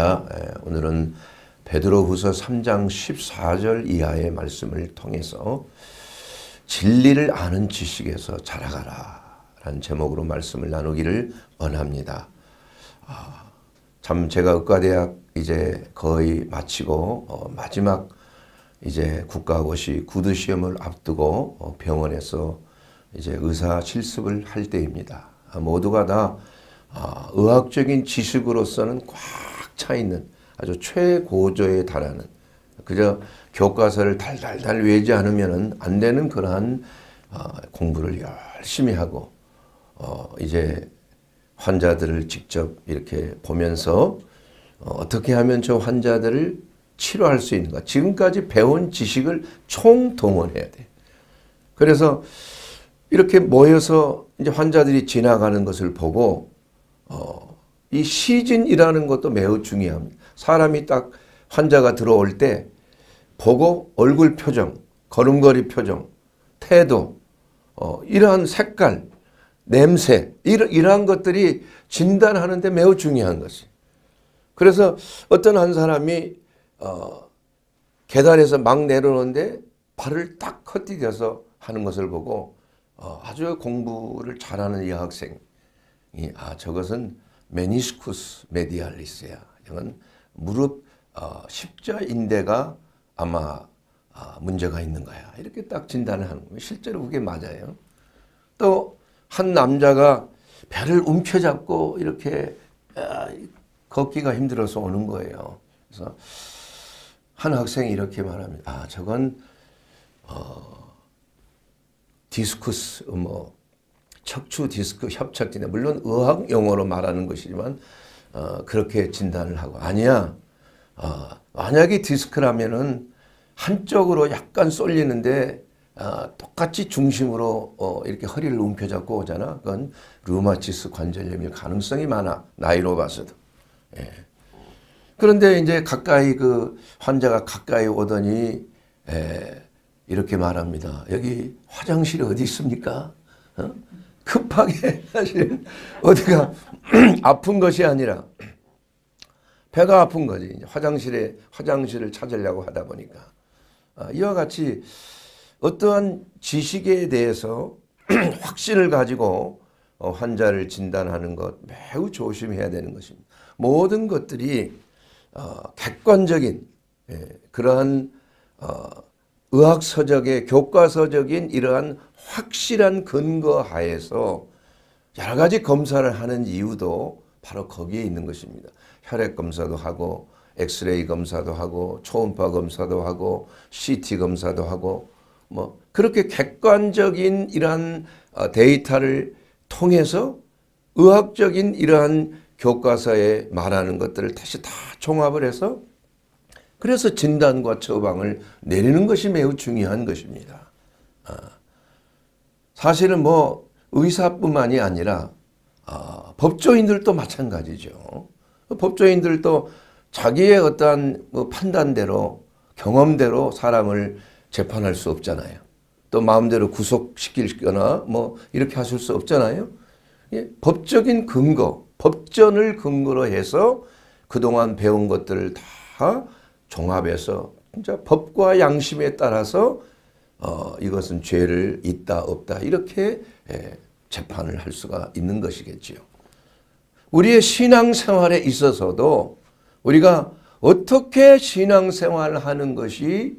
예, 오늘은 베드로후서 3장 14절 이하의 말씀을 통해서 진리를 아는 지식에서 자라가라 라는 제목으로 말씀을 나누기를 원합니다. 아, 참 제가 의과대학 이제 거의 마치고 어, 마지막 이제 국가고시 구두 시험을 앞두고 어, 병원에서 이제 의사 실습을 할 때입니다. 모두가 다 아, 의학적인 지식으로서는 꽉차 있는 아주 최고조에 달하는 그저 교과서를 달달달 외지 않으면 안 되는 그러한 어, 공부를 열심히 하고 어, 이제 환자들을 직접 이렇게 보면서 어, 어떻게 하면 저 환자들을 치료할 수 있는가 지금까지 배운 지식을 총동원해야 돼 그래서 이렇게 모여서 이제 환자들이 지나가는 것을 보고 어, 이 시즌이라는 것도 매우 중요합니다. 사람이 딱 환자가 들어올 때 보고 얼굴 표정, 걸음걸이 표정, 태도, 어, 이러한 색깔, 냄새, 이러, 이러한 것들이 진단하는데 매우 중요한 것이. 그래서 어떤 한 사람이 어, 계단에서 막 내려오는데 발을 딱 헛디뎌서 하는 것을 보고 어, 아주 공부를 잘하는 여학생이 아 저것은 메니스쿠스 메디알리스야. 이건 무릎 어, 십자인대가 아마 아, 문제가 있는 거야. 이렇게 딱 진단을 하는 거예요. 실제로 그게 맞아요. 또 한 남자가 배를 움켜잡고 이렇게 아, 걷기가 힘들어서 오는 거예요. 그래서 한 학생이 이렇게 말합니다. 아, 저건 어, 디스쿠스 뭐 척추 디스크 협착증이다. 물론 의학 용어로 말하는 것이지만 어, 그렇게 진단을 하고 아니야. 어, 만약에 디스크라면은 한쪽으로 약간 쏠리는데 어, 똑같이 중심으로 어, 이렇게 허리를 움켜잡고 오잖아. 그건 류마티스 관절염일 가능성이 많아. 나이로 봐서도. 예. 그런데 이제 가까이 그 환자가 가까이 오더니 예, 이렇게 말합니다. 여기 화장실이 어디 있습니까? 어? 급하게 사실 어디가 아픈 것이 아니라 배가 아픈 거지. 화장실에 화장실을 찾으려고 하다 보니까 아, 이와 같이 어떠한 지식에 대해서 확신을 가지고 어, 환자를 진단하는 것 매우 조심해야 되는 것입니다. 모든 것들이 어, 객관적인 예, 그러한 어, 의학서적의 교과서적인 이러한 확실한 근거 하에서 여러 가지 검사를 하는 이유도 바로 거기에 있는 것입니다. 혈액 검사도 하고 엑스레이 검사도 하고 초음파 검사도 하고 CT 검사도 하고 뭐 그렇게 객관적인 이러한 어, 데이터를 통해서 의학적인 이러한 교과서에 말하는 것들을 다시 다 종합을 해서 그래서 진단과 처방을 내리는 것이 매우 중요한 것입니다. 아, 사실은 뭐 의사뿐만이 아니라 아, 법조인들도 마찬가지죠. 법조인들도 자기의 어떠한 뭐 판단대로 경험대로 사람을 재판할 수 없잖아요. 또 마음대로 구속시키거나 뭐 이렇게 하실 수 없잖아요. 예, 법적인 근거, 법전을 근거로 해서 그동안 배운 것들을 다 종합해서 진짜 법과 양심에 따라서 어, 이것은 죄를 있다 없다 이렇게 예, 재판을 할 수가 있는 것이겠지요. 우리의 신앙생활에 있어서도 우리가 어떻게 신앙생활을 하는 것이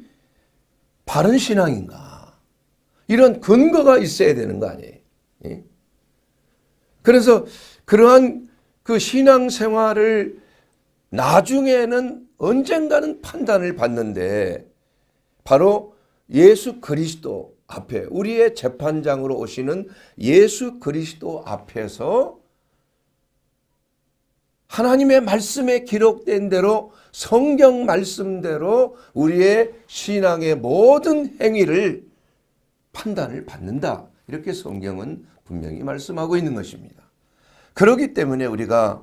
바른 신앙인가 이런 근거가 있어야 되는 거 아니에요. 예? 그래서 그러한 그 신앙생활을 나중에는 언젠가는 판단을 받는데 바로 예수 그리스도 앞에 우리의 재판장으로 오시는 예수 그리스도 앞에서 하나님의 말씀에 기록된 대로 성경 말씀대로 우리의 신앙의 모든 행위를 판단을 받는다. 이렇게 성경은 분명히 말씀하고 있는 것입니다. 그렇기 때문에 우리가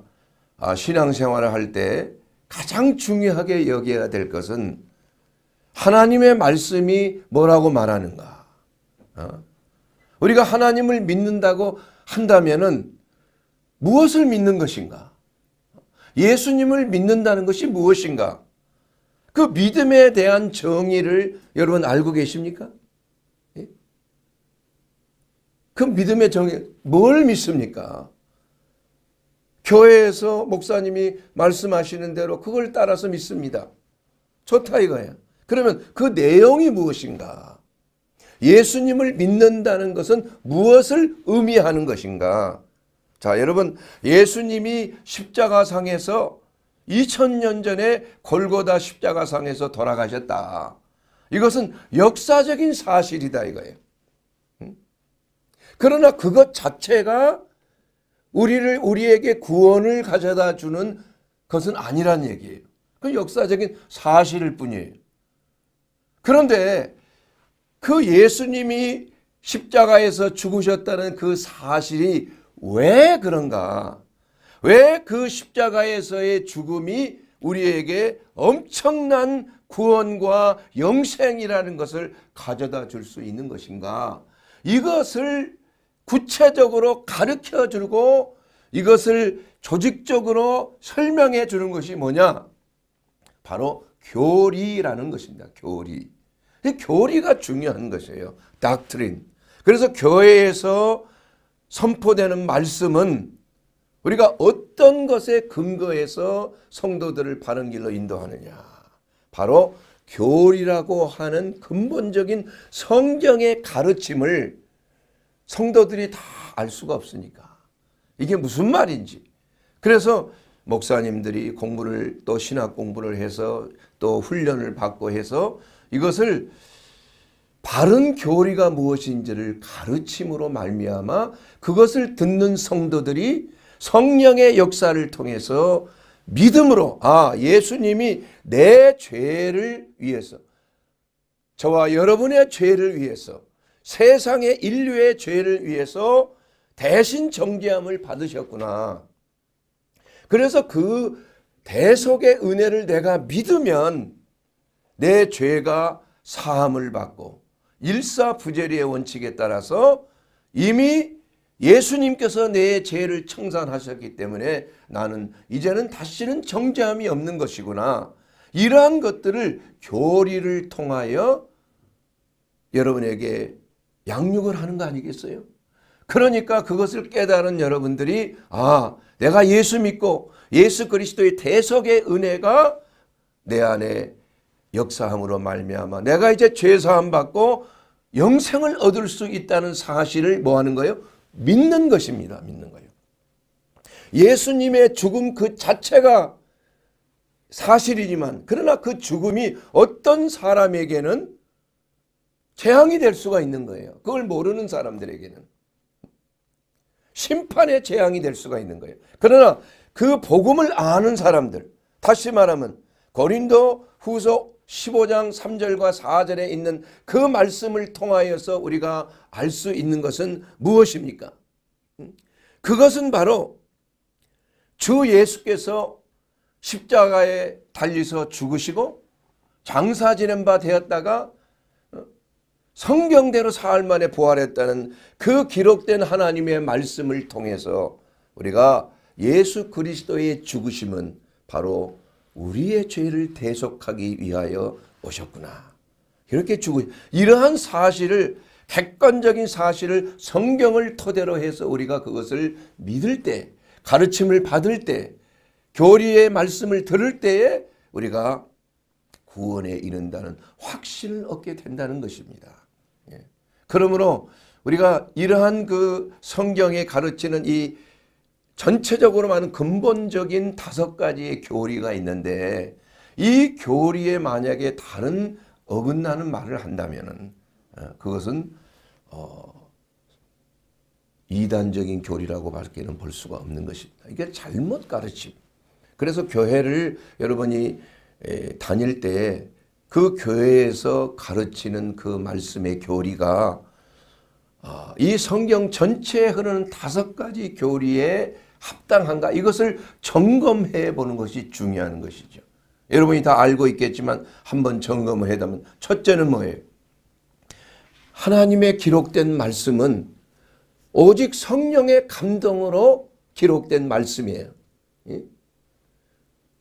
아, 신앙생활을 할때 가장 중요하게 여겨야 될 것은 하나님의 말씀이 뭐라고 말하는가. 어? 우리가 하나님을 믿는다고 한다면은 무엇을 믿는 것인가? 예수님을 믿는다는 것이 무엇인가? 그 믿음에 대한 정의를 여러분 알고 계십니까? 예? 그 믿음의 정의, 뭘 믿습니까? 교회에서 목사님이 말씀하시는 대로 그걸 따라서 믿습니다. 좋다 이거예요. 그러면 그 내용이 무엇인가? 예수님을 믿는다는 것은 무엇을 의미하는 것인가? 자, 여러분, 예수님이 십자가상에서 2000년 전에 골고다 십자가상에서 돌아가셨다. 이것은 역사적인 사실이다 이거예요. 그러나 그것 자체가 우리를 우리에게 구원을 가져다 주는 것은 아니란 얘기예요. 그 역사적인 사실일 뿐이에요. 그런데 그 예수님이 십자가에서 죽으셨다는 그 사실이 왜 그런가? 왜 그 십자가에서의 죽음이 우리에게 엄청난 구원과 영생이라는 것을 가져다 줄 수 있는 것인가? 이것을 구체적으로 가르쳐 주고 이것을 조직적으로 설명해 주는 것이 뭐냐? 바로 교리라는 것입니다. 교리. 교리가 중요한 것이에요. 닥트린. 그래서 교회에서 선포되는 말씀은 우리가 어떤 것에 근거해서 성도들을 바른 길로 인도하느냐. 바로 교리라고 하는 근본적인 성경의 가르침을 성도들이 다 알 수가 없으니까 이게 무슨 말인지 그래서 목사님들이 공부를 또 신학 공부를 해서 또 훈련을 받고 해서 이것을 바른 교리가 무엇인지를 가르침으로 말미암아 그것을 듣는 성도들이 성령의 역사를 통해서 믿음으로 아 예수님이 내 죄를 위해서 저와 여러분의 죄를 위해서 세상의 인류의 죄를 위해서 대신 정죄함을 받으셨구나. 그래서 그 대속의 은혜를 내가 믿으면 내 죄가 사함을 받고 일사부재리의 원칙에 따라서 이미 예수님께서 내 죄를 청산하셨기 때문에 나는 이제는 다시는 정죄함이 없는 것이구나. 이러한 것들을 교리를 통하여 여러분에게 양육을 하는 거 아니겠어요? 그러니까 그것을 깨달은 여러분들이 아 내가 예수 믿고 예수 그리스도의 대속의 은혜가 내 안에 역사함으로 말미암아 내가 이제 죄사함 받고 영생을 얻을 수 있다는 사실을 뭐 하는 거예요? 믿는 것입니다. 믿는 거예요. 예수님의 죽음 그 자체가 사실이지만 그러나 그 죽음이 어떤 사람에게는 재앙이 될 수가 있는 거예요. 그걸 모르는 사람들에게는. 심판의 재앙이 될 수가 있는 거예요. 그러나 그 복음을 아는 사람들, 다시 말하면 고린도 후서 15장 3절과 4절에 있는 그 말씀을 통하여서 우리가 알 수 있는 것은 무엇입니까? 음? 그것은 바로 주 예수께서 십자가에 달리서 죽으시고 장사 지낸 바 되었다가 성경대로 사흘 만에 부활했다는 그 기록된 하나님의 말씀을 통해서 우리가 예수 그리스도의 죽으심은 바로 우리의 죄를 대속하기 위하여 오셨구나. 이렇게 죽으 이러한 사실을 객관적인 사실을 성경을 토대로 해서 우리가 그것을 믿을 때 가르침을 받을 때 교리의 말씀을 들을 때에 우리가 구원에 이른다는 확신을 얻게 된다는 것입니다. 그러므로 우리가 이러한 그 성경에 가르치는 이 전체적으로 많은 근본적인 다섯 가지의 교리가 있는데 이 교리에 만약에 다른 어긋나는 말을 한다면 어, 그것은 어, 이단적인 교리라고 밖에는 볼 수가 없는 것입니다. 이게 잘못 가르침. 그래서 교회를 여러분이 다닐 때그 교회에서 가르치는 그 말씀의 교리가 아, 이 성경 전체에 흐르는 다섯 가지 교리에 합당한가 이것을 점검해 보는 것이 중요한 것이죠. 여러분이 다 알고 있겠지만 한번 점검을 해다면 첫째는 뭐예요? 하나님의 기록된 말씀은 오직 성령의 감동으로 기록된 말씀이에요.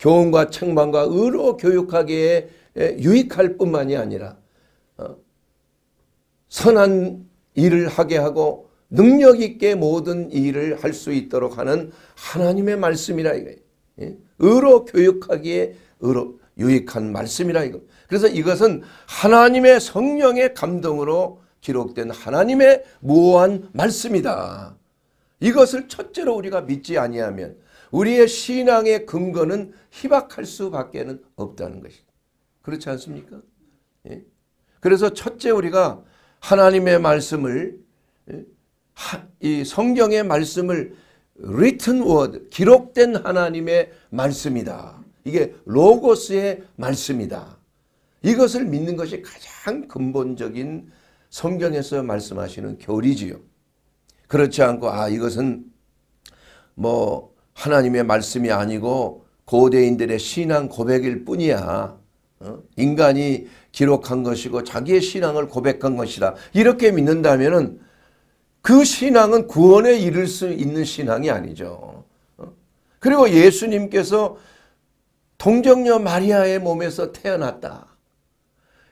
교훈과 책망과 의로 교육하기에 예, 유익할 뿐만이 아니라 어, 선한 일을 하게 하고 능력 있게 모든 일을 할 수 있도록 하는 하나님의 말씀이라 이거예요. 예, 의로 교육하기에 의로 유익한 말씀이라 이거. 그래서 이것은 하나님의 성령의 감동으로 기록된 하나님의 무한 말씀이다. 이것을 첫째로 우리가 믿지 아니하면 우리의 신앙의 근거는 희박할 수밖에 없다는 것이다. 그렇지 않습니까? 예? 그래서 첫째 우리가 하나님의 말씀을 예? 하, 이 성경의 말씀을 written word 기록된 하나님의 말씀이다. 이게 로고스의 말씀이다. 이것을 믿는 것이 가장 근본적인 성경에서 말씀하시는 교리지요. 그렇지 않고 아 이것은 뭐 하나님의 말씀이 아니고 고대인들의 신앙 고백일 뿐이야. 어? 인간이 기록한 것이고 자기의 신앙을 고백한 것이다. 이렇게 믿는다면 그 신앙은 구원에 이를 수 있는 신앙이 아니죠. 어? 그리고 예수님께서 동정녀 마리아의 몸에서 태어났다.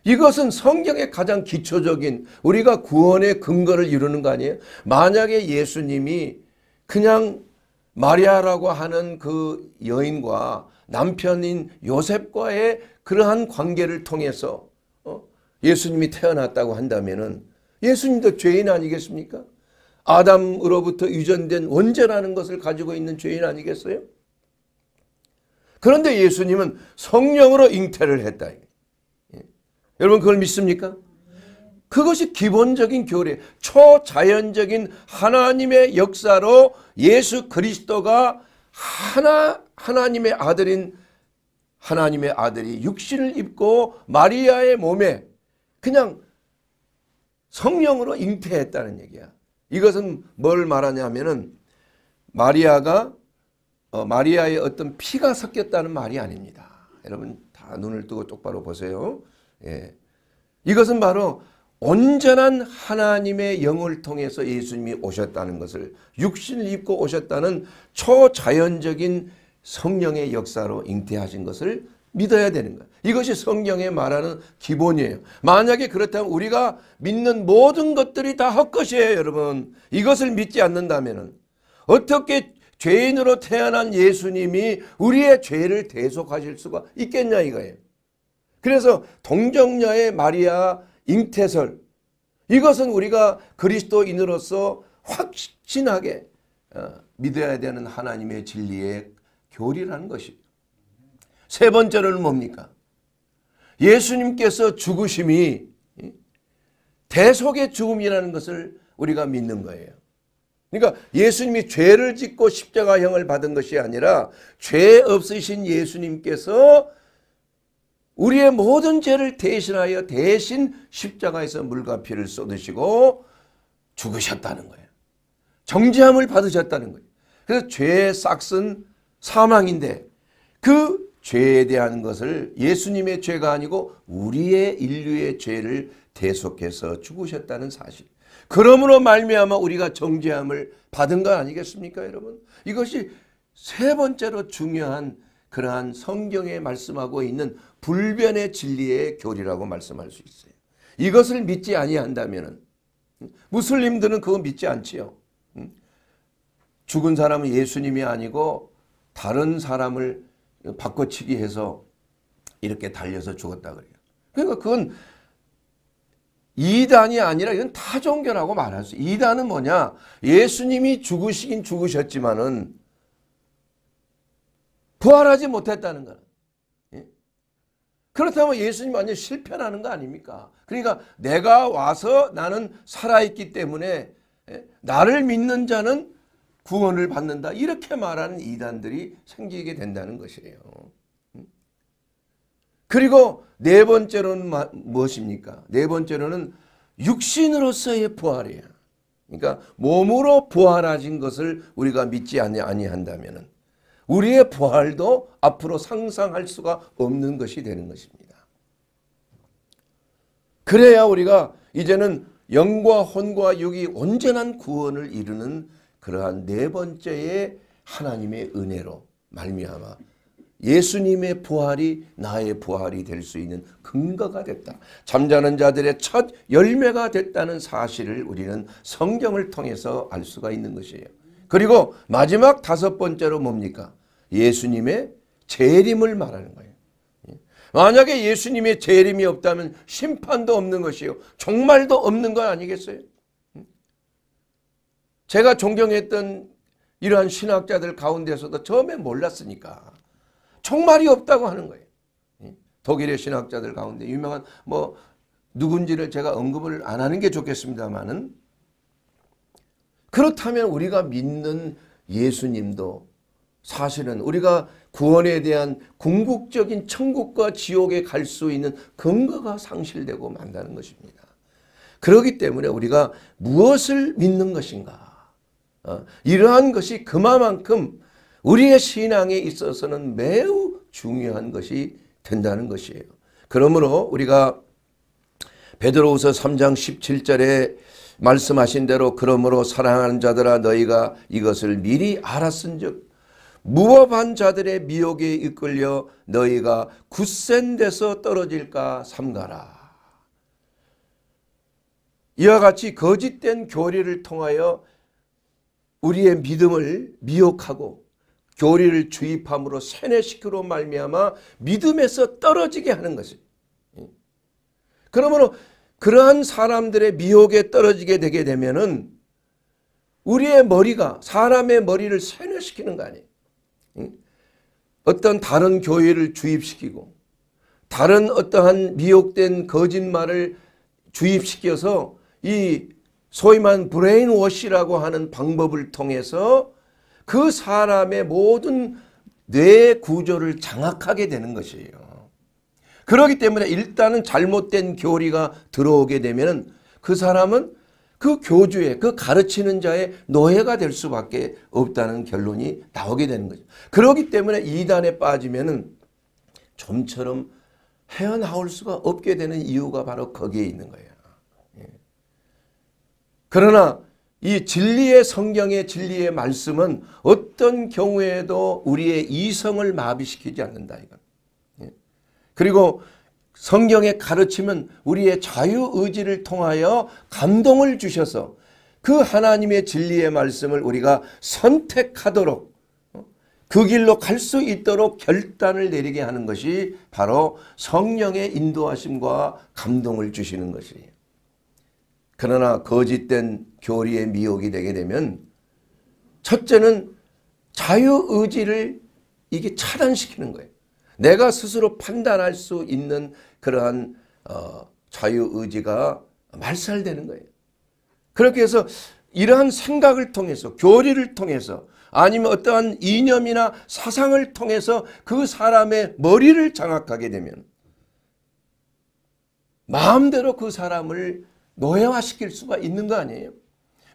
이것은 성경의 가장 기초적인 우리가 구원의 근거를 이루는 거 아니에요? 만약에 예수님이 그냥 마리아라고 하는 그 여인과 남편인 요셉과의 그러한 관계를 통해서 어? 예수님이 태어났다고 한다면 예수님도 죄인 아니겠습니까? 아담으로부터 유전된 원죄라는 것을 가지고 있는 죄인 아니겠어요? 그런데 예수님은 성령으로 잉태를 했다. 예. 여러분 그걸 믿습니까? 그것이 기본적인 교리, 초자연적인 하나님의 역사로 예수 그리스도가 하나 하나님의 아들인 하나님의 아들이 육신을 입고 마리아의 몸에 그냥 성령으로 잉태했다는 얘기야. 이것은 뭘 말하냐면은 마리아가 어, 마리아의 어떤 피가 섞였다는 말이 아닙니다. 여러분 다 눈을 뜨고 똑바로 보세요. 예. 이것은 바로 온전한 하나님의 영을 통해서 예수님이 오셨다는 것을 육신을 입고 오셨다는 초자연적인 성령의 역사로 잉태하신 것을 믿어야 되는 거예요. 이것이 성경에 말하는 기본이에요. 만약에 그렇다면 우리가 믿는 모든 것들이 다 헛것이에요, 여러분. 이것을 믿지 않는다면 어떻게 죄인으로 태어난 예수님이 우리의 죄를 대속하실 수가 있겠냐 이거예요. 그래서 동정녀의 마리아 잉태설 이것은 우리가 그리스도인으로서 확신하게 어, 믿어야 되는 하나님의 진리의 교리라는 것이죠. 세 번째로는 뭡니까? 예수님께서 죽으심이 대속의 죽음이라는 것을 우리가 믿는 거예요. 그러니까 예수님이 죄를 짓고 십자가형을 받은 것이 아니라 죄 없으신 예수님께서 우리의 모든 죄를 대신하여 대신 십자가에서 물과 피를 쏟으시고 죽으셨다는 거예요. 정죄함을 받으셨다는 거예요. 그래서 죄의 싹은 사망인데 그 죄에 대한 것을 예수님의 죄가 아니고 우리의 인류의 죄를 대속해서 죽으셨다는 사실. 그러므로 말미암아 우리가 정죄함을 받은 거 아니겠습니까 여러분? 이것이 세 번째로 중요한 그러한 성경에 말씀하고 있는 불변의 진리의 교리라고 말씀할 수 있어요. 이것을 믿지 아니한다면 무슬림들은 그거 믿지 않지요. 죽은 사람은 예수님이 아니고 다른 사람을 바꿔치기 해서 이렇게 달려서 죽었다 그래요. 그러니까 그건 이단이 아니라 이건 타종교라고 말할 수 이단은 뭐냐? 예수님이 죽으시긴 죽으셨지만은 부활하지 못했다는 거 예? 그렇다면 예수님 완전 실패라는 거 아닙니까? 그러니까 내가 와서 나는 살아있기 때문에 예? 나를 믿는 자는 구원을 받는다 이렇게 말하는 이단들이 생기게 된다는 것이에요. 음? 그리고 네 번째로는 무엇입니까? 네 번째로는 육신으로서의 부활이에요. 그러니까 몸으로 부활하신 것을 우리가 믿지 아니한다면 우리의 부활도 앞으로 상상할 수가 없는 것이 되는 것입니다. 그래야 우리가 이제는 영과 혼과 육이 온전한 구원을 이루는 그러한 네 번째의 하나님의 은혜로 말미암아 예수님의 부활이 나의 부활이 될 수 있는 근거가 됐다. 잠자는 자들의 첫 열매가 됐다는 사실을 우리는 성경을 통해서 알 수가 있는 것이에요. 그리고 마지막 다섯 번째로 뭡니까? 예수님의 재림을 말하는 거예요. 예. 만약에 예수님의 재림이 없다면 심판도 없는 것이요. 종말도 없는 건 아니겠어요? 제가 존경했던 이러한 신학자들 가운데서도 처음에 몰랐으니까 총말이 없다고 하는 거예요. 예? 독일의 신학자들 가운데 유명한 뭐 누군지를 제가 언급을 안 하는 게 좋겠습니다만은 그렇다면 우리가 믿는 예수님도 사실은 우리가 구원에 대한 궁극적인 천국과 지옥에 갈 수 있는 근거가 상실되고 만다는 것입니다. 그렇기 때문에 우리가 무엇을 믿는 것인가 어, 이러한 것이 그만큼 우리의 신앙에 있어서는 매우 중요한 것이 된다는 것이에요. 그러므로 우리가 베드로후서 3장 17절에 말씀하신 대로 그러므로 사랑하는 자들아 너희가 이것을 미리 알았은즉 무법한 자들의 미혹에 이끌려 너희가 굳센 데서 떨어질까 삼가라. 이와 같이 거짓된 교리를 통하여 우리의 믿음을 미혹하고 교리를 주입함으로 세뇌시키로 말미암아 믿음에서 떨어지게 하는 것을 예. 그러므로 그러한 사람들의 미혹에 떨어지게 되게 되면은 우리의 머리가 사람의 머리를 세뇌시키는 거 아니에요. 예. 어떤 다른 교회를 주입시키고 다른 어떠한 미혹된 거짓말을 주입시켜서 이 소위 말 브레인워시라고 하는 방법을 통해서 그 사람의 모든 뇌 구조를 장악하게 되는 것이에요. 그렇기 때문에 일단은 잘못된 교리가 들어오게 되면 그 사람은 그 교주의 그 가르치는 자의 노예가 될 수밖에 없다는 결론이 나오게 되는 거죠. 그렇기 때문에 이단에 빠지면은 좀처럼 헤어나올 수가 없게 되는 이유가 바로 거기에 있는 거예요. 그러나 이 진리의 성경의 진리의 말씀은 어떤 경우에도 우리의 이성을 마비시키지 않는다. 이건. 예. 그리고 성경의 가르침은 우리의 자유의지를 통하여 감동을 주셔서 그 하나님의 진리의 말씀을 우리가 선택하도록 어, 그 길로 갈 수 있도록 결단을 내리게 하는 것이 바로 성령의 인도하심과 감동을 주시는 것이에요. 그러나 거짓된 교리의 미혹이 되게 되면 첫째는 자유의지를 이게 차단시키는 거예요. 내가 스스로 판단할 수 있는 그러한 어, 자유의지가 말살되는 거예요. 그렇게 해서 이러한 생각을 통해서 교리를 통해서 아니면 어떠한 이념이나 사상을 통해서 그 사람의 머리를 장악하게 되면 마음대로 그 사람을 노예화시킬 수가 있는 거 아니에요?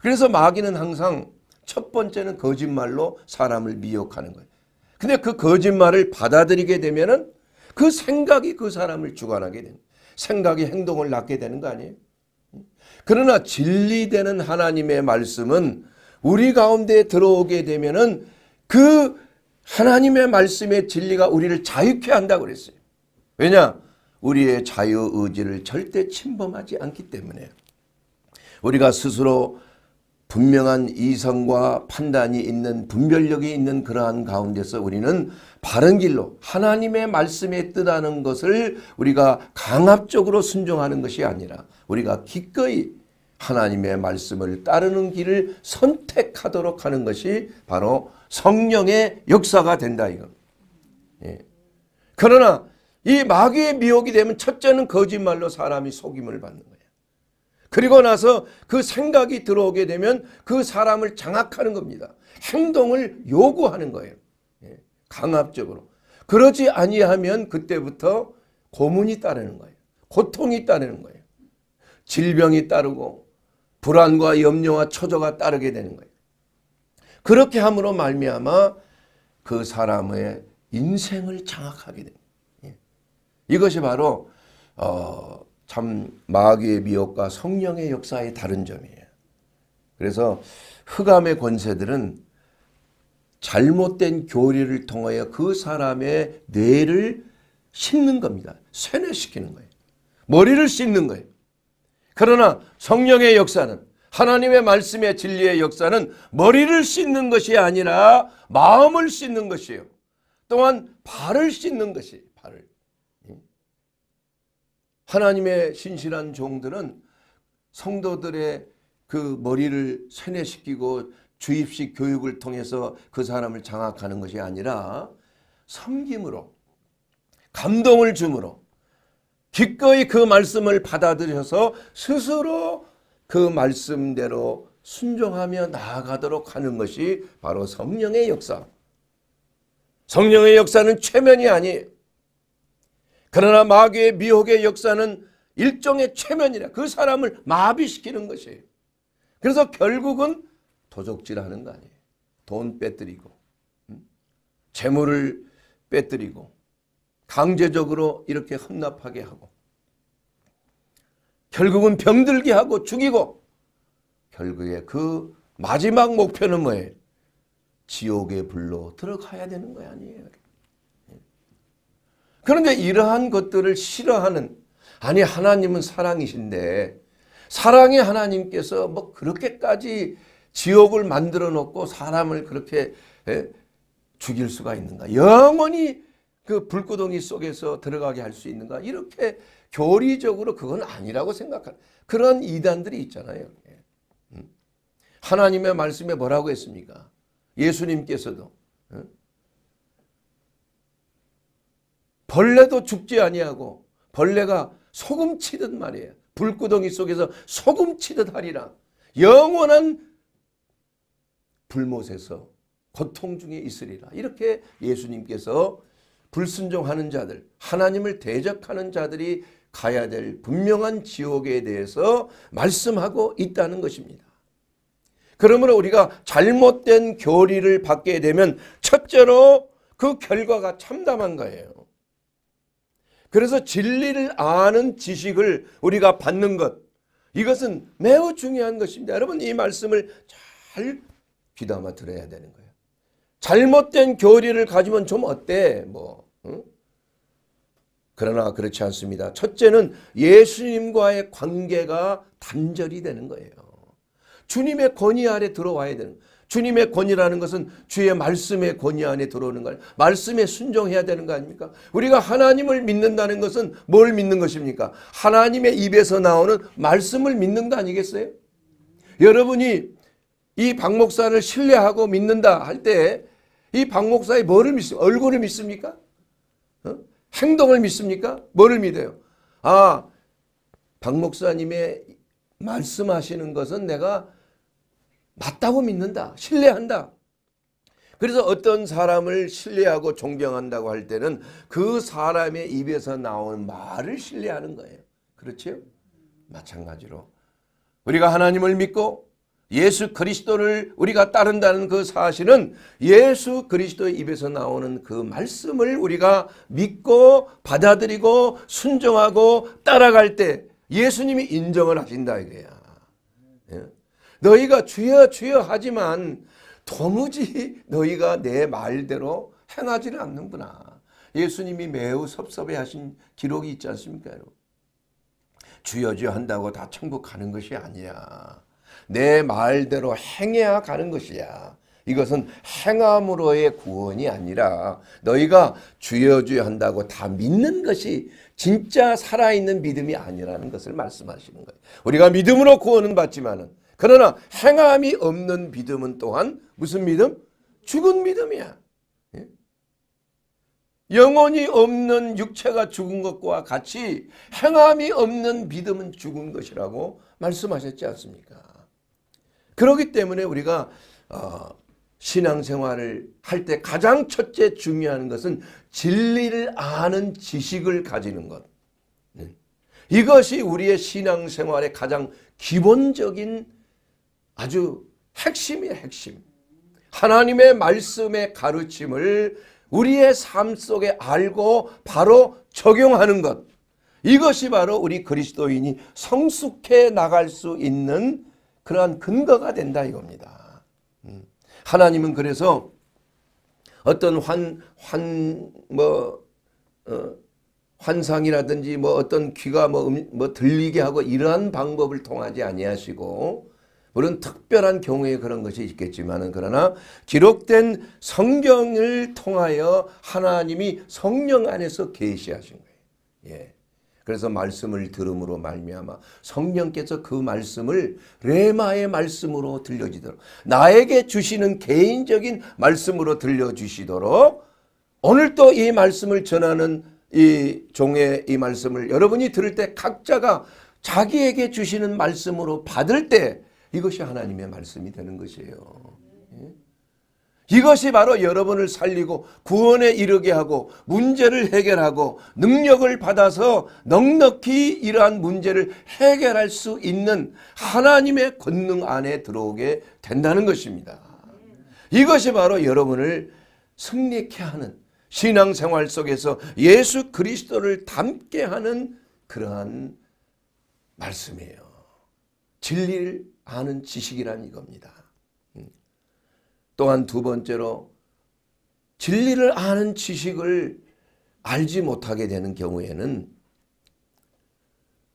그래서 마귀는 항상 첫 번째는 거짓말로 사람을 미혹하는 거예요. 근데 그 거짓말을 받아들이게 되면은 그 생각이 그 사람을 주관하게 되는 생각이 행동을 낳게 되는 거 아니에요? 그러나 진리되는 하나님의 말씀은 우리 가운데 들어오게 되면은 그 하나님의 말씀의 진리가 우리를 자유케 한다고 그랬어요. 왜냐? 우리의 자유 의지를 절대 침범하지 않기 때문에 우리가 스스로 분명한 이성과 판단이 있는 분별력이 있는 그러한 가운데서 우리는 바른 길로 하나님의 말씀에 뜻하는 것을 우리가 강압적으로 순종하는 것이 아니라 우리가 기꺼이 하나님의 말씀을 따르는 길을 선택하도록 하는 것이 바로 성령의 역사가 된다 이거. 예. 그러나 이 마귀의 미혹이 되면 첫째는 거짓말로 사람이 속임을 받는 거예요. 그리고 나서 그 생각이 들어오게 되면 그 사람을 장악하는 겁니다. 행동을 요구하는 거예요. 예, 강압적으로. 그러지 아니하면 그때부터 고문이 따르는 거예요. 고통이 따르는 거예요. 질병이 따르고 불안과 염려와 초조가 따르게 되는 거예요. 그렇게 함으로 말미암아 그 사람의 인생을 장악하게 됩니다. 이것이 바로 어, 참 마귀의 미혹과 성령의 역사의 다른 점이에요. 그래서 흑암의 권세들은 잘못된 교리를 통하여 그 사람의 뇌를 씻는 겁니다. 세뇌시키는 거예요. 머리를 씻는 거예요. 그러나 성령의 역사는 하나님의 말씀의 진리의 역사는 머리를 씻는 것이 아니라 마음을 씻는 것이에요. 또한 발을 씻는 것이에요. 하나님의 신실한 종들은 성도들의 그 머리를 세뇌시키고 주입식 교육을 통해서 그 사람을 장악하는 것이 아니라 섬김으로 감동을 주므로 기꺼이 그 말씀을 받아들여서 스스로 그 말씀대로 순종하며 나아가도록 하는 것이 바로 성령의 역사. 성령의 역사는 최면이 아니 그러나 마귀의 미혹의 역사는 일종의 최면이라 그 사람을 마비시키는 것이에요. 그래서 결국은 도적질하는 거 아니에요. 돈 빼뜨리고 음? 재물을 빼뜨리고 강제적으로 이렇게 헌납하게 하고 결국은 병들게 하고 죽이고 결국에 그 마지막 목표는 뭐예요? 지옥의 불로 들어가야 되는 거 아니에요. 그런데 이러한 것들을 싫어하는 아니 하나님은 사랑이신데 사랑의 하나님께서 뭐 그렇게까지 지옥을 만들어 놓고 사람을 그렇게 예? 죽일 수가 있는가 영원히 그 불구덩이 속에서 들어가게 할 수 있는가 이렇게 교리적으로 그건 아니라고 생각하는 그런 이단들이 있잖아요. 예. 음. 하나님의 말씀에 뭐라고 했습니까? 예수님께서도 음. 벌레도 죽지 아니하고 벌레가 소금 치듯 말이에요. 불구덩이 속에서 소금 치듯 하리라. 영원한 불못에서 고통 중에 있으리라. 이렇게 예수님께서 불순종하는 자들, 하나님을 대적하는 자들이 가야 될 분명한 지옥에 대해서 말씀하고 있다는 것입니다. 그러므로 우리가 잘못된 교리를 받게 되면 첫째로 그 결과가 참담한 거예요. 그래서 진리를 아는 지식을 우리가 받는 것 이것은 매우 중요한 것입니다. 여러분 이 말씀을 잘 귀담아 들어야 되는 거예요. 잘못된 교리를 가지면 좀 어때? 뭐 응? 그러나 그렇지 않습니다. 첫째는 예수님과의 관계가 단절이 되는 거예요. 주님의 권위 아래 들어와야 되는 거예요. 주님의 권위라는 것은 주의 말씀의 권위 안에 들어오는 걸 말씀에 순종해야 되는 거 아닙니까? 우리가 하나님을 믿는다는 것은 뭘 믿는 것입니까? 하나님의 입에서 나오는 말씀을 믿는 거 아니겠어요? 여러분이 이 박 목사를 신뢰하고 믿는다 할 때 이 박 목사의 뭐를 믿습니까? 얼굴을 믿습니까? 어? 행동을 믿습니까? 뭐를 믿어요? 아, 박 목사님의 말씀하시는 것은 내가 맞다고 믿는다. 신뢰한다. 그래서 어떤 사람을 신뢰하고 존경한다고 할 때는 그 사람의 입에서 나온 말을 신뢰하는 거예요. 그렇지 마찬가지로 우리가 하나님을 믿고 예수 그리스도를 우리가 따른다는 그 사실은 예수 그리스도의 입에서 나오는 그 말씀을 우리가 믿고 받아들이고 순종하고 따라갈 때 예수님이 인정을 하신다 이거야. 예? 너희가 주여 주여 하지만 도무지 너희가 내 말대로 행하지는 않는구나. 예수님이 매우 섭섭해 하신 기록이 있지 않습니까 여러분. 주여 주여 한다고 다 천국 가는 것이 아니야. 내 말대로 행해야 가는 것이야. 이것은 행함으로의 구원이 아니라 너희가 주여 주여 한다고 다 믿는 것이 진짜 살아있는 믿음이 아니라는 것을 말씀하시는 거예요. 우리가 믿음으로 구원은 받지만은 그러나 행함이 없는 믿음은 또한 무슨 믿음? 죽은 믿음이야. 예? 영혼이 없는 육체가 죽은 것과 같이 행함이 없는 믿음은 죽은 것이라고 말씀하셨지 않습니까? 그렇기 때문에 우리가 어, 신앙생활을 할 때 가장 첫째 중요한 것은 진리를 아는 지식을 가지는 것. 네. 이것이 우리의 신앙생활의 가장 기본적인 아주 핵심이에요, 핵심. 하나님의 말씀의 가르침을 우리의 삶 속에 알고 바로 적용하는 것. 이것이 바로 우리 그리스도인이 성숙해 나갈 수 있는 그러한 근거가 된다 이겁니다. 음. 하나님은 그래서 어떤 환, 환, 뭐, 어, 환상이라든지 뭐 어떤 귀가 뭐, 음, 뭐 들리게 하고 이러한 방법을 통하지 아니하시고 물론 특별한 경우에 그런 것이 있겠지만 그러나 기록된 성경을 통하여 하나님이 성령 안에서 계시하신 거예요. 예. 그래서 말씀을 들음으로 말미암아 성령께서 그 말씀을 레마의 말씀으로 들려지도록 나에게 주시는 개인적인 말씀으로 들려주시도록 오늘 또 이 말씀을 전하는 이 종의 이 말씀을 여러분이 들을 때 각자가 자기에게 주시는 말씀으로 받을 때 이것이 하나님의 말씀이 되는 것이에요. 예? 이것이 바로 여러분을 살리고 구원에 이르게 하고 문제를 해결하고 능력을 받아서 넉넉히 이러한 문제를 해결할 수 있는 하나님의 권능 안에 들어오게 된다는 것입니다. 이것이 바로 여러분을 승리케 하는 신앙생활 속에서 예수 그리스도를 닮게 하는 그러한 말씀이에요. 진리를 아는 지식이란 이겁니다. 음. 또한 두 번째로 진리를 아는 지식을 알지 못하게 되는 경우에는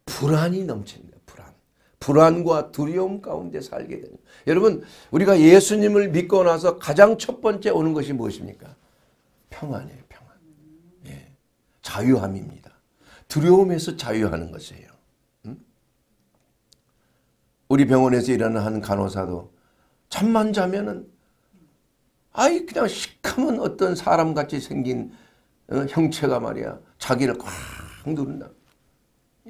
불안이 넘칩니다. 불안. 과 두려움 가운데 살게 됩니다. 여러분 우리가 예수님을 믿고 나서 가장 첫 번째 오는 것이 무엇입니까? 평안이에요. 평안. 예. 자유함입니다. 두려움에서 자유하는 것이에요. 우리 병원에서 일하는 한 간호사도 잠만 자면은 아이 그냥 시커먼 어떤 사람같이 생긴 어, 형체가 말이야 자기를 꽉 누른다.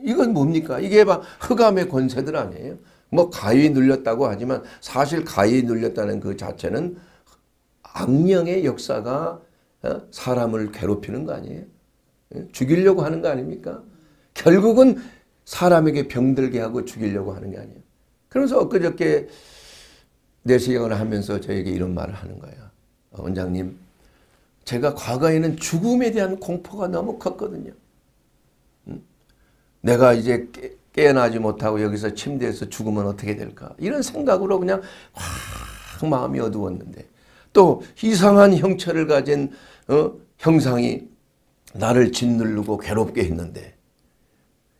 이건 뭡니까? 이게 막 흑암의 권세들 아니에요? 뭐 가위 눌렸다고 하지만 사실 가위 눌렸다는 그 자체는 악령의 역사가 어, 사람을 괴롭히는 거 아니에요? 예? 죽이려고 하는 거 아닙니까? 결국은 사람에게 병들게 하고 죽이려고 하는 게 아니에요. 그러면서 엊그저께 내시경을 하면서 저에게 이런 말을 하는 거야. 어, 원장님, 제가 과거에는 죽음에 대한 공포가 너무 컸거든요. 음? 내가 이제 깨, 깨어나지 못하고 여기서 침대에서 죽으면 어떻게 될까? 이런 생각으로 그냥 확 마음이 어두웠는데 또 이상한 형체를 가진 어? 형상이 나를 짓누르고 괴롭게 했는데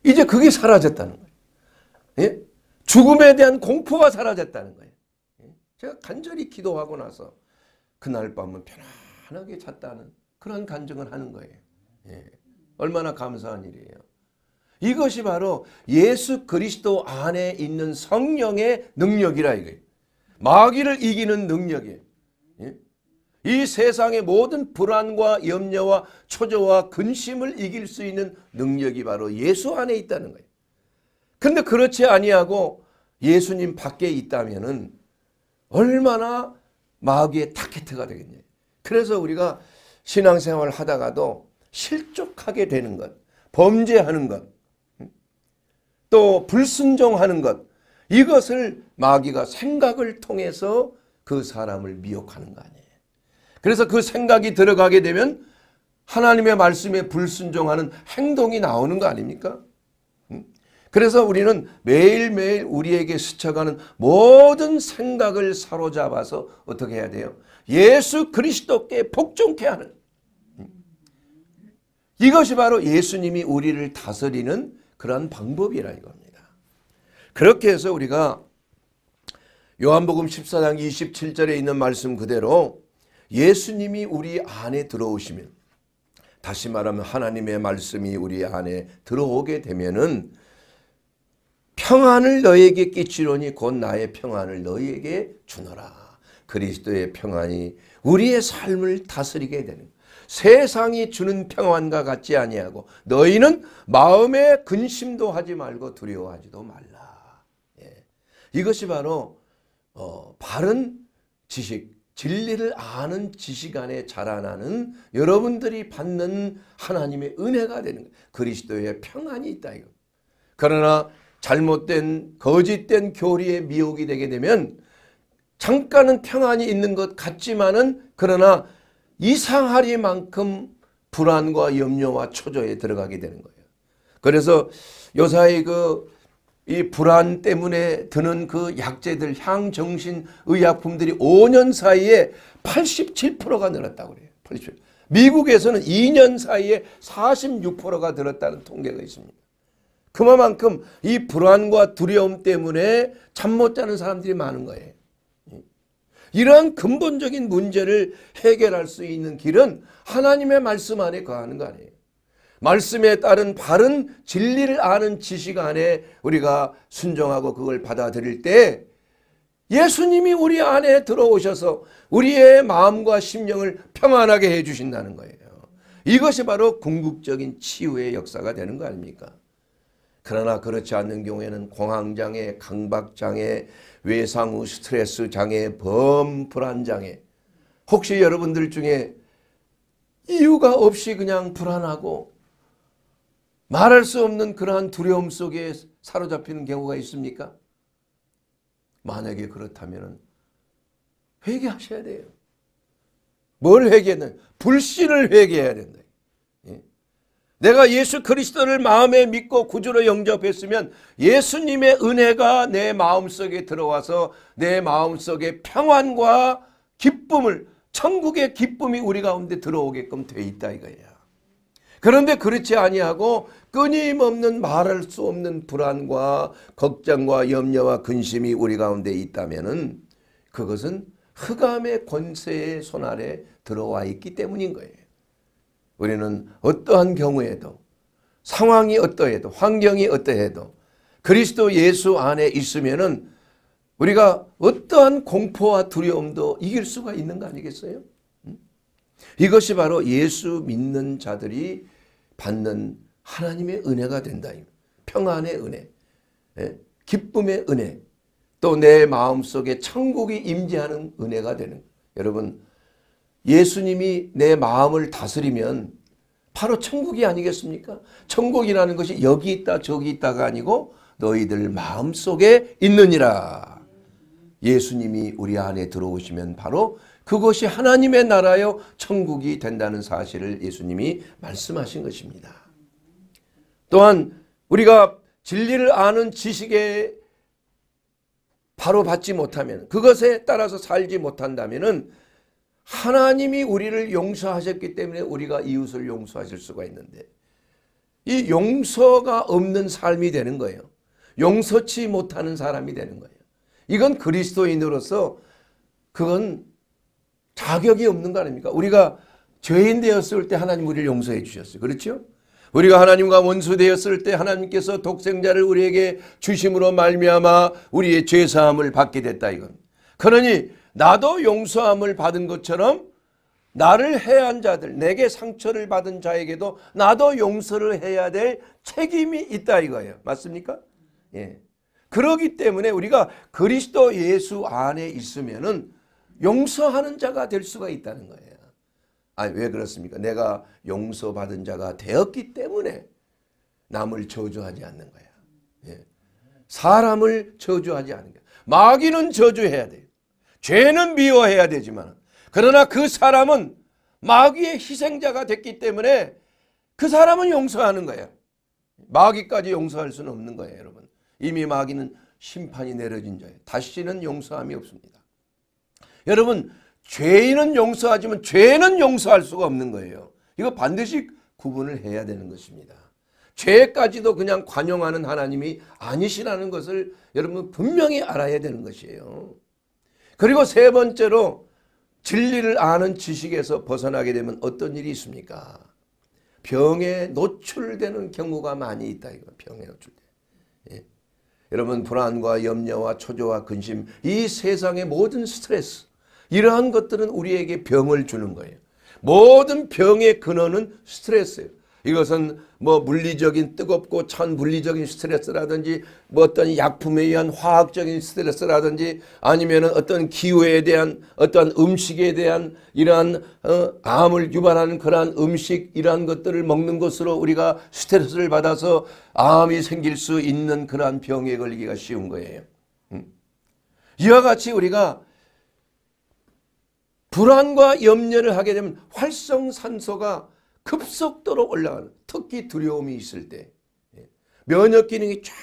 이제 그게 사라졌다는 거예요. 예? 죽음에 대한 공포가 사라졌다는 거예요. 예? 제가 간절히 기도하고 나서 그날 밤은 편안하게 잤다는 그런 간증을 하는 거예요. 예. 얼마나 감사한 일이에요. 이것이 바로 예수 그리스도 안에 있는 성령의 능력이라 이거예요. 마귀를 이기는 능력이에요. 예? 이 세상의 모든 불안과 염려와 초조와 근심을 이길 수 있는 능력이 바로 예수 안에 있다는 거예요. 그런데 그렇지 아니하고 예수님 밖에 있다면 얼마나 마귀의 타켓트가 되겠냐. 그래서 우리가 신앙생활 을 하다가도 실족하게 되는 것, 범죄하는 것, 음? 또 불순종하는 것 이것을 마귀가 생각을 통해서 그 사람을 미혹하는 거 아니에요. 그래서 그 생각이 들어가게 되면 하나님의 말씀에 불순종하는 행동이 나오는 거 아닙니까? 그래서 우리는 매일매일 우리에게 스쳐가는 모든 생각을 사로잡아서 어떻게 해야 돼요? 예수 그리스도께 복종케 하는 이것이 바로 예수님이 우리를 다스리는 그러 방법이라 이겁니다. 그렇게 해서 우리가 요한복음 14장 27절에 있는 말씀 그대로 예수님이 우리 안에 들어오시면 다시 말하면 하나님의 말씀이 우리 안에 들어오게 되면은 평안을 너희에게 끼치노니 곧 나의 평안을 너희에게 주노라. 그리스도의 평안이 우리의 삶을 다스리게 되는 세상이 주는 평안과 같지 아니하고 너희는 마음에 근심도 하지 말고 두려워하지도 말라. 예. 이것이 바로 어, 바른 지식, 진리를 아는 지식 안에 자라나는 여러분들이 받는 하나님의 은혜가 되는 거예요. 그리스도의 평안이 있다. 이거. 그러나 잘못된 거짓된 교리의 미혹이 되게 되면 잠깐은 평안이 있는 것 같지만은 그러나 이상하리만큼 불안과 염려와 초조에 들어가게 되는 거예요. 그래서 요사이 그 그이 불안 때문에 드는 그 약재들 향정신 의약품들이 5년 사이에 87%가 늘었다고 그래요. 87%. 미국에서는 2년 사이에 46%가 늘었다는 통계가 있습니다. 그만큼 이 불안과 두려움 때문에 잠 못 자는 사람들이 많은 거예요. 이러한 근본적인 문제를 해결할 수 있는 길은 하나님의 말씀 안에 거하는 거 아니에요. 말씀에 따른 바른 진리를 아는 지식 안에 우리가 순종하고 그걸 받아들일 때 예수님이 우리 안에 들어오셔서 우리의 마음과 심령을 평안하게 해주신다는 거예요. 이것이 바로 궁극적인 치유의 역사가 되는 거 아닙니까? 그러나 그렇지 않는 경우에는 공황장애, 강박장애, 외상 후 스트레스 장애, 범 불안 장애. 혹시 여러분들 중에 이유가 없이 그냥 불안하고 말할 수 없는 그러한 두려움 속에 사로잡히는 경우가 있습니까? 만약에 그렇다면 회개하셔야 돼요. 뭘회개해야 돼요? 불신을 회개해야 된다. 내가 예수 그리스도를 마음에 믿고 구주로 영접했으면 예수님의 은혜가 내 마음속에 들어와서 내 마음속에 평안과 기쁨을 천국의 기쁨이 우리 가운데 들어오게끔 돼 있다 이거야. 그런데 그렇지 아니하고 끊임없는 말할 수 없는 불안과 걱정과 염려와 근심이 우리 가운데 있다면 그것은 흑암의 권세의 손 아래 들어와 있기 때문인 거예요. 우리는 어떠한 경우에도 상황이 어떠해도 환경이 어떠해도 그리스도 예수 안에 있으면은 우리가 어떠한 공포와 두려움도 이길 수가 있는 거 아니겠어요? 이것이 바로 예수 믿는 자들이 받는 하나님의 은혜가 된다. 평안의 은혜, 예? 기쁨의 은혜, 또 내 마음속에 천국이 임재하는 은혜가 되는 여러분 예수님이 내 마음을 다스리면 바로 천국이 아니겠습니까? 천국이라는 것이 여기 있다 저기 있다가 아니고 너희들 마음속에 있느니라. 예수님이 우리 안에 들어오시면 바로 그것이 하나님의 나라요 천국이 된다는 사실을 예수님이 말씀하신 것입니다. 또한 우리가 진리를 아는 지식에 바로 받지 못하면 그것에 따라서 살지 못한다면 하나님이 우리를 용서하셨기 때문에 우리가 이웃을 용서하실 수가 있는데 이 용서가 없는 삶이 되는 거예요. 용서치 못하는 사람이 되는 거예요. 이건 그리스도인으로서 그건 자격이 없는 거 아닙니까? 우리가 죄인 되었을 때 하나님 우리를 용서해 주셨어요. 그렇죠? 우리가 하나님과 원수 되었을 때 하나님께서 독생자를 우리에게 주심으로 말미암아 우리의 죄 사함을 받게 됐다 이건. 그러니 나도 용서함을 받은 것처럼 나를 해한 자들 내게 상처를 받은 자에게도 나도 용서를 해야 될 책임이 있다 이거예요. 맞습니까? 예. 그러기 때문에 우리가 그리스도 예수 안에 있으면은 용서하는 자가 될 수가 있다는 거예요. 아니 왜 그렇습니까? 내가 용서받은 자가 되었기 때문에 남을 저주하지 않는 거야. 예. 사람을 저주하지 않는 거야. 마귀는 저주해야 돼요. 죄는 미워해야 되지만 그러나 그 사람은 마귀의 희생자가 됐기 때문에 그 사람은 용서하는 거예요. 마귀까지 용서할 수는 없는 거예요 여러분. 이미 마귀는 심판이 내려진 자예요. 다시는 용서함이 없습니다. 여러분 죄인은 용서하지만 죄는 용서할 수가 없는 거예요. 이거 반드시 구분을 해야 되는 것입니다. 죄까지도 그냥 관용하는 하나님이 아니시라는 것을 여러분 분명히 알아야 되는 것이에요. 그리고 세 번째로 진리를 아는 지식에서 벗어나게 되면 어떤 일이 있습니까? 병에 노출되는 경우가 많이 있다. 이거 병에 노출돼. 예. 여러분 불안과 염려와 초조와 근심 이 세상의 모든 스트레스 이러한 것들은 우리에게 병을 주는 거예요. 모든 병의 근원은 스트레스예요. 이것은 뭐 물리적인 뜨겁고 천물리적인 스트레스라든지 뭐 어떤 약품에 의한 화학적인 스트레스라든지 아니면은 어떤 기후에 대한 어떤 음식에 대한 이러한 어, 암을 유발하는 그러한 음식 이러한 것들을 먹는 것으로 우리가 스트레스를 받아서 암이 생길 수 있는 그러한 병에 걸리기가 쉬운 거예요. 음. 이와 같이 우리가 불안과 염려를 하게 되면 활성산소가 급속도로 올라가는 특히 두려움이 있을 때 예, 면역 기능이 쫙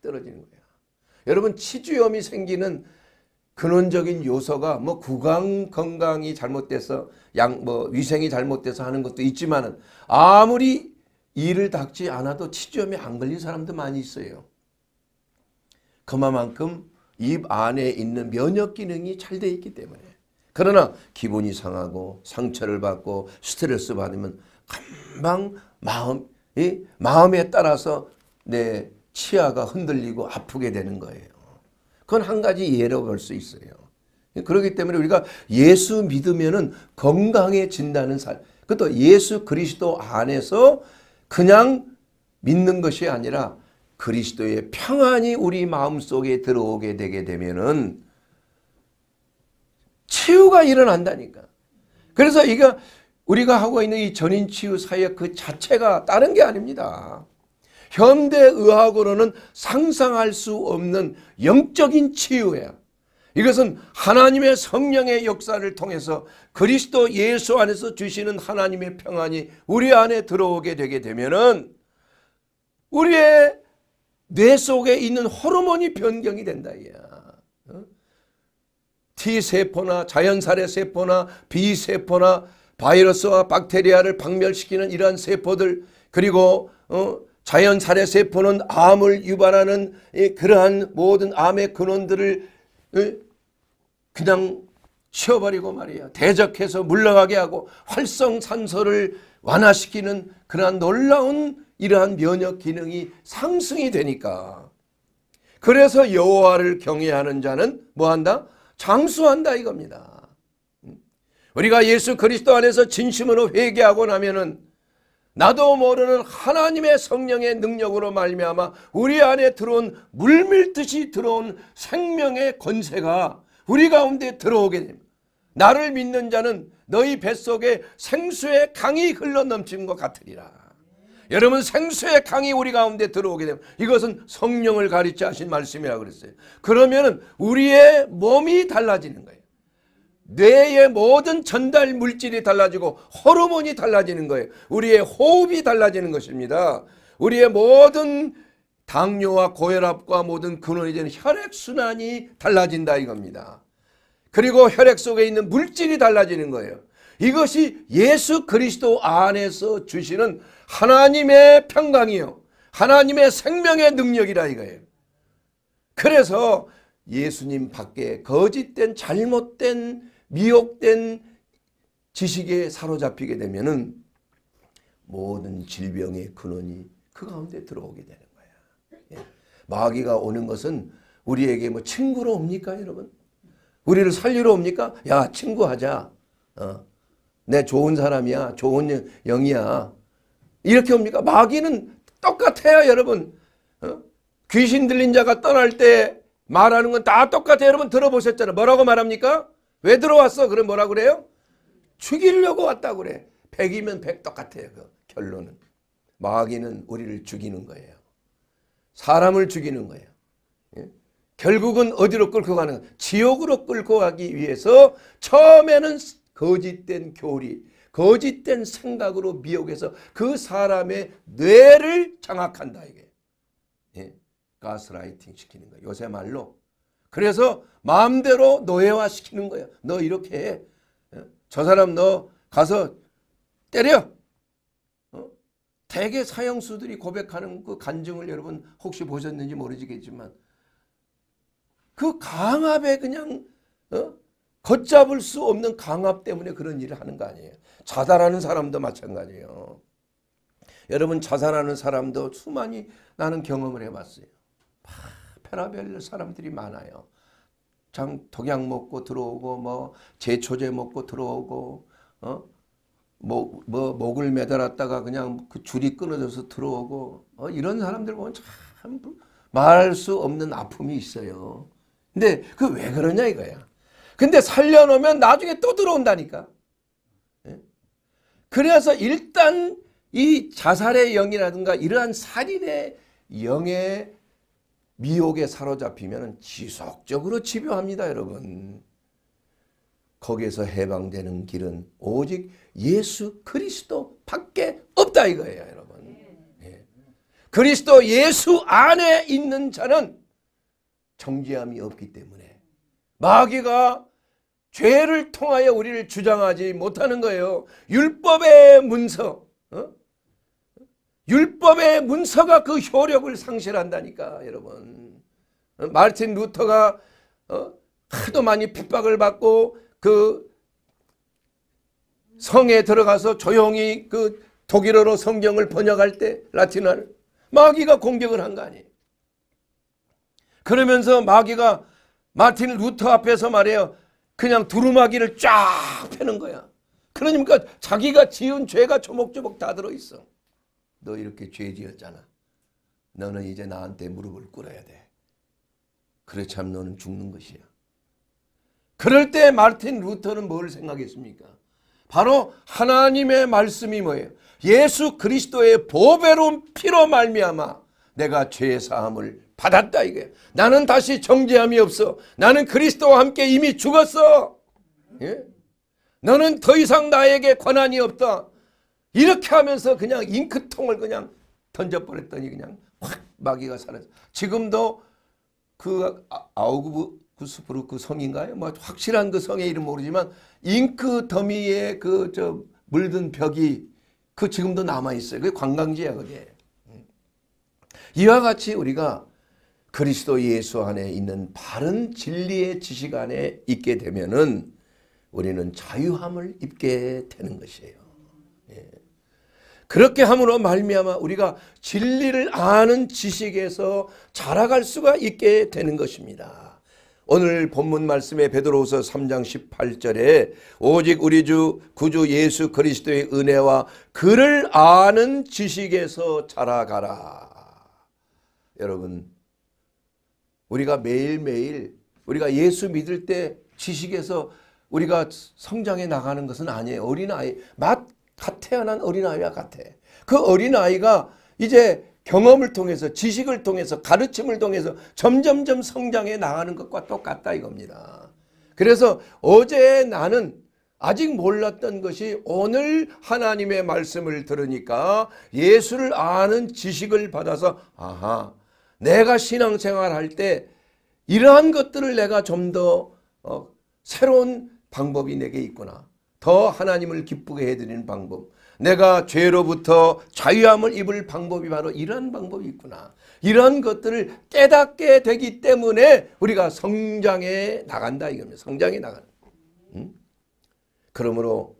떨어지는 거야. 여러분 치주염이 생기는 근원적인 요소가 뭐 구강 건강이 잘못돼서 양 뭐 위생이 잘못돼서 하는 것도 있지만은 아무리 이를 닦지 않아도 치주염이 안 걸린 사람도 많이 있어요. 그만큼 입 안에 있는 면역 기능이 잘 돼 있기 때문에 그러나 기분이 상하고 상처를 받고 스트레스 받으면 금방 마음, 이 마음에 따라서 내 치아가 흔들리고 아프게 되는 거예요. 그건 한 가지 예로 볼 수 있어요. 그렇기 때문에 우리가 예수 믿으면은 건강해진다는 살. 그것도 예수 그리스도 안에서 그냥 믿는 것이 아니라 그리스도의 평안이 우리 마음속에 들어오게 되게 되면은 치유가 일어난다니까. 그래서 이거 우리가 하고 있는 이 전인치유 사역 그 자체가 다른 게 아닙니다. 현대의학으로는 상상할 수 없는 영적인 치유예요. 이것은 하나님의 성령의 역사를 통해서 그리스도 예수 안에서 주시는 하나님의 평안이 우리 안에 들어오게 되게 되면은 우리의 뇌 속에 있는 호르몬이 변경이 된다 이야. 어? T세포나 자연살의 세포나 B세포나 바이러스와 박테리아를 박멸시키는 이러한 세포들 그리고 어, 자연 살해 세포는 암을 유발하는 그러한 모든 암의 근원들을 어, 그냥 치워버리고 말이야 대적해서 물러가게 하고 활성산소를 완화시키는 그러한 놀라운 이러한 면역 기능이 상승이 되니까 그래서 여호와를 경외하는 자는 뭐한다? 장수한다 이겁니다. 우리가 예수 그리스도 안에서 진심으로 회개하고 나면은 나도 모르는 하나님의 성령의 능력으로 말미암아 우리 안에 들어온 물밀듯이 들어온 생명의 권세가 우리 가운데 들어오게 됩니다. 나를 믿는 자는 너희 뱃속에 생수의 강이 흘러넘치것 같으리라. 여러분 생수의 강이 우리 가운데 들어오게 되면 이것은 성령을 가르쳐 하신 말씀이라고 그랬어요. 그러면 우리의 몸이 달라지는 거예요. 뇌의 모든 전달 물질이 달라지고 호르몬이 달라지는 거예요. 우리의 호흡이 달라지는 것입니다. 우리의 모든 당뇨와 고혈압과 모든 근원이 되는 혈액순환이 달라진다 이겁니다. 그리고 혈액 속에 있는 물질이 달라지는 거예요. 이것이 예수 그리스도 안에서 주시는 하나님의 평강이요. 하나님의 생명의 능력이라 이거예요. 그래서 예수님 밖에 거짓된 잘못된 미혹된 지식에 사로잡히게 되면은 모든 질병의 근원이 그 가운데 들어오게 되는 거야. 예. 마귀가 오는 것은 우리에게 뭐 친구로 옵니까 여러분? 우리를 살리러 옵니까? 야 친구하자. 어. 내 좋은 사람이야. 좋은 영이야. 이렇게 옵니까? 마귀는 똑같아요 여러분. 어? 귀신 들린 자가 떠날 때 말하는 건 다 똑같아요 여러분 들어보셨잖아요. 뭐라고 말합니까? 왜 들어왔어? 그럼 뭐라 그래요? 죽이려고 왔다 그래. 1이면1 똑같아요. 그 결론은. 마귀는 우리를 죽이는 거예요. 사람을 죽이는 거예요. 예? 결국은 어디로 끌고 가는 거예요? 지옥으로 끌고 가기 위해서 처음에는 거짓된 교리, 거짓된 생각으로 미혹해서 그 사람의 뇌를 장악한다 이게. 예? 가스라이팅 시키는 거예요. 요새 말로 그래서 마음대로 노예화 시키는 거야. 너 이렇게 해. 어? 저 사람 너 가서 때려. 어? 대개 사형수들이 고백하는 그 간증을 여러분 혹시 보셨는지 모르겠지만 그 강압에 그냥 어? 걷잡을 수 없는 강압 때문에 그런 일을 하는 거 아니에요. 자살하는 사람도 마찬가지예요. 여러분 자살하는 사람도 수많이 나는 경험을 해봤어요. 나별 사람들이 많아요. 장 독약 먹고 들어오고 뭐 제초제 먹고 들어오고 어? 뭐, 뭐 목을 매달았다가 그냥 그 줄이 끊어져서 들어오고 어? 이런 사람들 보면 참 말할 수 없는 아픔이 있어요. 근데 그 왜 그러냐 이거야. 근데 살려놓으면 나중에 또 들어온다니까. 예? 그래서 일단 이 자살의 영이라든가 이러한 살인의 영에 미혹에 사로잡히면 지속적으로 집요합니다 여러분. 거기에서 해방되는 길은 오직 예수 그리스도 밖에 없다 이거예요 여러분. 예. 그리스도 예수 안에 있는 자는 정죄함이 없기 때문에 마귀가 죄를 통하여 우리를 주장하지 못하는 거예요. 율법의 문서 어? 율법의 문서가 그 효력을 상실한다니까 여러분. 어, 마르틴 루터가 어? 하도 많이 핍박을 받고 그 성에 들어가서 조용히 그 독일어로 성경을 번역할 때 라틴어를 마귀가 공격을 한 거 아니에요. 그러면서 마귀가 마틴 루터 앞에서 말해요. 그냥 두루마기를 쫙 펴는 거야. 그러니까 자기가 지은 죄가 조목조목 다 들어있어. 너 이렇게 죄 지었잖아. 너는 이제 나한테 무릎을 꿇어야 돼. 그렇지 않으면 너는 죽는 것이야. 그럴 때마틴 루터는 뭘 생각했습니까? 바로 하나님의 말씀이 뭐예요? 예수 그리스도의 보배로운 피로 말미암아 내가 죄의 사함을 받았다 이거예요. 나는 다시 정죄함이 없어. 나는 그리스도와 함께 이미 죽었어. 예? 너는 더 이상 나에게 권한이 없다. 이렇게 하면서 그냥 잉크통을 그냥 던져버렸더니 그냥 확 마귀가 사라져. 지금도 그 아, 아우구스부르크 그 성인가요? 뭐 확실한 그 성의 이름 모르지만 잉크 더미에 그 저 물든 벽이 그 지금도 남아있어요. 그게 관광지야 그게. 예. 이와 같이 우리가 그리스도 예수 안에 있는 바른 진리의 지식 안에 있게 되면은 우리는 자유함을 입게 되는 것이에요. 그렇게 함으로 말미암아 우리가 진리를 아는 지식에서 자라갈 수가 있게 되는 것입니다. 오늘 본문 말씀에 베드로후서 3장 18절에 오직 우리 주 구주 예수 그리스도의 은혜와 그를 아는 지식에서 자라가라. 여러분 우리가 매일매일 우리가 예수 믿을 때 지식에서 우리가 성장해 나가는 것은 아니에요. 어린아이, 맛갓 태어난 어린아이와 같아. 그 어린아이가 이제 경험을 통해서 지식을 통해서 가르침을 통해서 점점점 성장해 나가는 것과 똑같다 이겁니다. 그래서 어제 나는 아직 몰랐던 것이 오늘 하나님의 말씀을 들으니까 예수를 아는 지식을 받아서 아하 내가 신앙생활할 때 이러한 것들을 내가 좀더 어, 새로운 방법이 내게 있구나. 더 하나님을 기쁘게 해드리는 방법 내가 죄로부터 자유함을 입을 방법이 바로 이러한 방법이 있구나. 이런 것들을 깨닫게 되기 때문에 우리가 성장해 나간다 이겁니다. 성장해 나가는. 음? 그러므로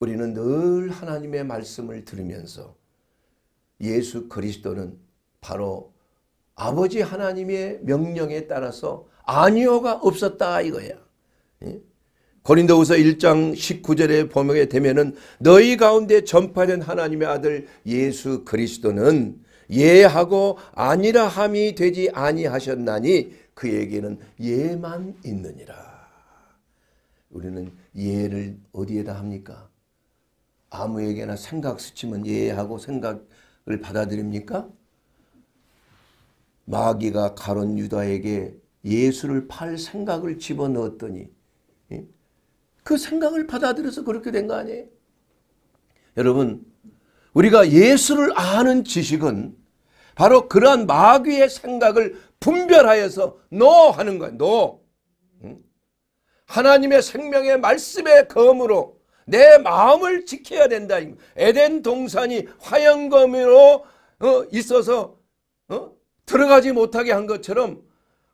우리는 늘 하나님의 말씀을 들으면서 예수 그리스도는 바로 아버지 하나님의 명령에 따라서 아니오가 없었다 이거야. 예? 고린도후서 1장 19절에 보게 되면은 너희 가운데 전파된 하나님의 아들 예수 그리스도는 예하고 아니라 함이 되지 아니하셨나니 그에게는 예만 있느니라. 우리는 예를 어디에다 합니까? 아무에게나 생각 스치면 예하고 생각을 받아들입니까? 마귀가 가론 유다에게 예수를 팔 생각을 집어넣었더니 예? 그 생각을 받아들여서 그렇게 된 거 아니에요? 여러분 우리가 예수를 아는 지식은 바로 그러한 마귀의 생각을 분별하여서 너 하는 거예 너. 하나님의 생명의 말씀의 검으로 내 마음을 지켜야 된다. 에덴 동산이 화염검으로 어, 있어서 어? 들어가지 못하게 한 것처럼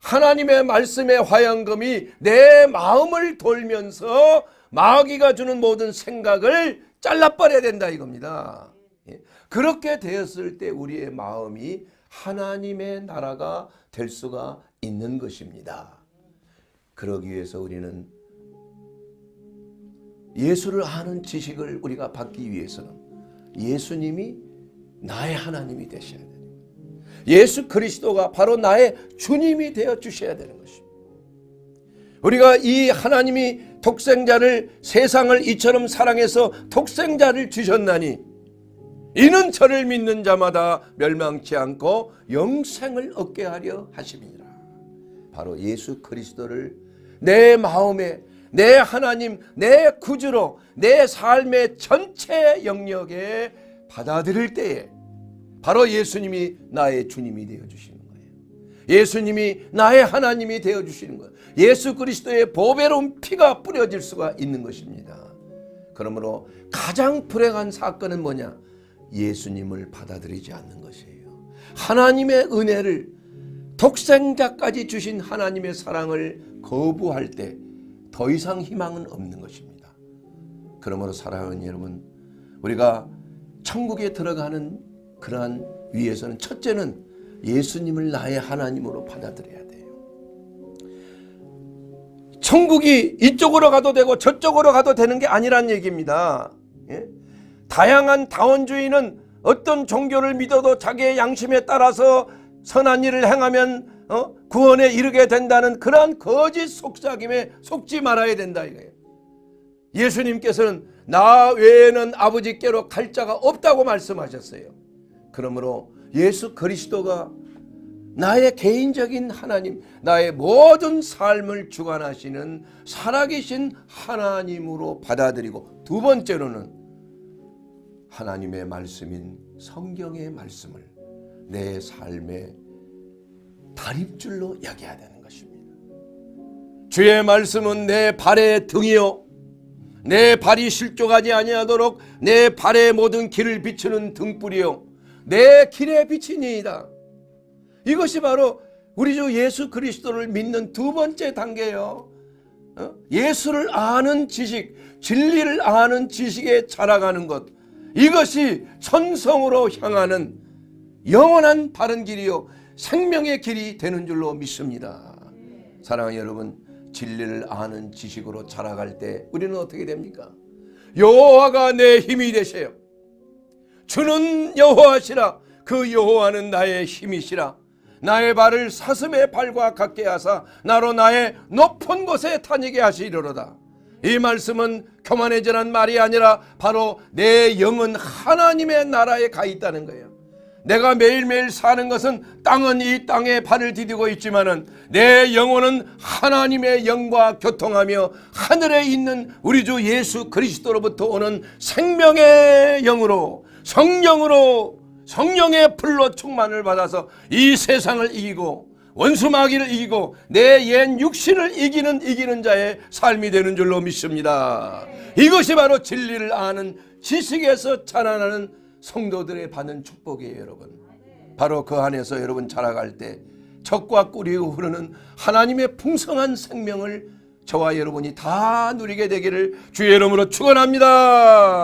하나님의 말씀의 화양금이 내 마음을 돌면서 마귀가 주는 모든 생각을 잘라버려야 된다 이겁니다. 예. 그렇게 되었을 때 우리의 마음이 하나님의 나라가 될 수가 있는 것입니다. 그러기 위해서 우리는 예수를 아는 지식을 우리가 받기 위해서는 예수님이 나의 하나님이 되셔야 돼. 예수 그리스도가 바로 나의 주님이 되어 주셔야 되는 것입니다. 우리가 이 하나님이 독생자를 세상을 이처럼 사랑해서 독생자를 주셨나니 이는 저를 믿는 자마다 멸망치 않고 영생을 얻게 하려 하심이니라. 바로 예수 그리스도를 내 마음에 내 하나님 내 구주로 내 삶의 전체 영역에 받아들일 때에 바로 예수님이 나의 주님이 되어 주시는 거예요. 예수님이 나의 하나님이 되어 주시는 거예요. 예수 그리스도의 보배로운 피가 뿌려질 수가 있는 것입니다. 그러므로 가장 불행한 사건은 뭐냐? 예수님을 받아들이지 않는 것이에요. 하나님의 은혜를 독생자까지 주신 하나님의 사랑을 거부할 때 더 이상 희망은 없는 것입니다. 그러므로 사랑하는 여러분, 우리가 천국에 들어가는 그러한 위에서는 첫째는 예수님을 나의 하나님으로 받아들여야 돼요. 천국이 이쪽으로 가도 되고 저쪽으로 가도 되는 게 아니란 얘기입니다. 예? 다양한 다원주의는 어떤 종교를 믿어도 자기의 양심에 따라서 선한 일을 행하면 어? 구원에 이르게 된다는 그러한 거짓 속삭임에 속지 말아야 된다 이거예요. 예수님께서는 나 외에는 아버지께로 갈 자가 없다고 말씀하셨어요. 그러므로 예수 그리스도가 나의 개인적인 하나님, 나의 모든 삶을 주관하시는 살아계신 하나님으로 받아들이고 두 번째로는 하나님의 말씀인 성경의 말씀을 내 삶의 다립줄로 여겨야 되는 것입니다. 주의 말씀은 내 발의 등이요 내 발이 실족하지 아니하도록 내 발의 모든 길을 비추는 등불이요 내 길의 빛이니이다. 이것이 바로 우리 주 예수 그리스도를 믿는 두 번째 단계예요. 어? 예수를 아는 지식, 진리를 아는 지식에 자라가는 것. 이것이 천성으로 향하는 영원한 바른 길이요 생명의 길이 되는 줄로 믿습니다. 사랑하는 여러분, 진리를 아는 지식으로 자라갈 때 우리는 어떻게 됩니까? 여호와가 내 힘이 되세요. 주는 여호와시라 그 여호와는 나의 힘이시라 나의 발을 사슴의 발과 같게 하사 나로 나의 높은 곳에 다니게 하시리로다. 이 말씀은 교만해지란 말이 아니라 바로 내 영은 하나님의 나라에 가 있다는 거예요. 내가 매일매일 사는 것은 땅은 이 땅에 발을 디디고 있지만은 내 영혼은 하나님의 영과 교통하며 하늘에 있는 우리 주 예수 그리스도로부터 오는 생명의 영으로 성령으로 성령의 불로 충만을 받아서 이 세상을 이기고 원수마귀를 이기고 내 옛 육신을 이기는 이기는 자의 삶이 되는 줄로 믿습니다. 이것이 바로 진리를 아는 지식에서 자라나는 성도들의 받는 축복이에요 여러분. 바로 그 안에서 여러분 자라갈 때 적과 꿀이 흐르는 하나님의 풍성한 생명을 저와 여러분이 다 누리게 되기를 주의 이름으로 축원합니다.